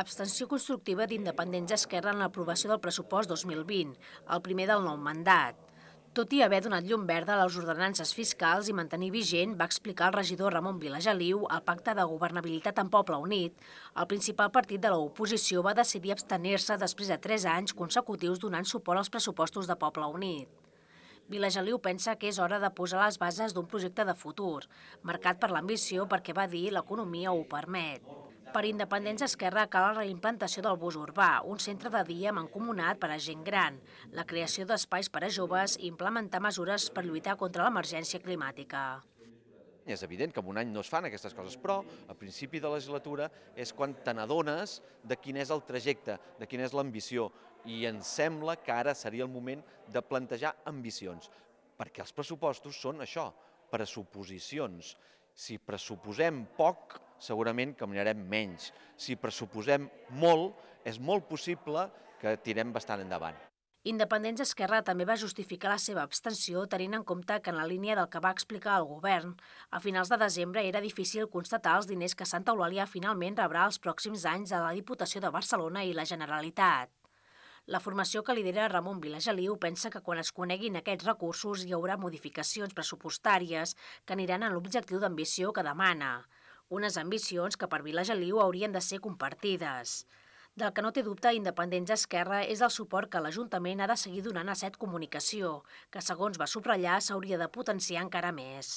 Abstenció constructiva d'Independents Esquerra en l'aprovació del pressupost 2020, el primer del nou mandat. Tot i haver donat llum verda a les ordenances fiscals i mantenir vigent, va explicar el regidor Ramon Vilageliu al pacte de governabilitat en Poble Unit. El principal partit de l'oposició va decidir abstenir-se després de tres anys consecutius donant suport als pressupostos de Poble Unit. Vilageliu pensa que és hora de posar les bases d'un projecte de futur, marcat per l'ambició perquè, va dir, l'economia ho permet. Per Independents Esquerra cal la reimplantació del bus urbà, un centre de dia mancomunat per a gent gran, la creació d'espais per a joves i implementar mesures per lluitar contra l'emergència climàtica. És evident que en un any no es fan aquestes coses, però al principi de la legislatura és quan te n'adones de quin és el trajecte, de quina és l'ambició, i ens sembla que ara seria el moment de plantejar ambicions, perquè els pressupostos són això, pressuposicions. Si pressuposem poc, segurament caminarem menys. Si pressuposem molt, és molt possible que tirem bastant endavant. Independents Esquerra també va justificar la seva abstenció tenint en compte que en la línia del que va explicar el govern, a finals de desembre era difícil constatar els diners que Santa Eulàlia finalment rebrà els pròxims anys de la Diputació de Barcelona i la Generalitat. La formació que lidera Ramon Vilageliu pensa que quan es coneguin aquests recursos hi haurà modificacions pressupostàries que aniran en l'objectiu d'ambició que demana unes ambicions que per Vila Geliu haurien de ser compartides. Del que no té dubte Independents Esquerra és el suport que l'Ajuntament ha de seguir donant a set comunicació, que segons va subratllar s'hauria de potenciar encara més.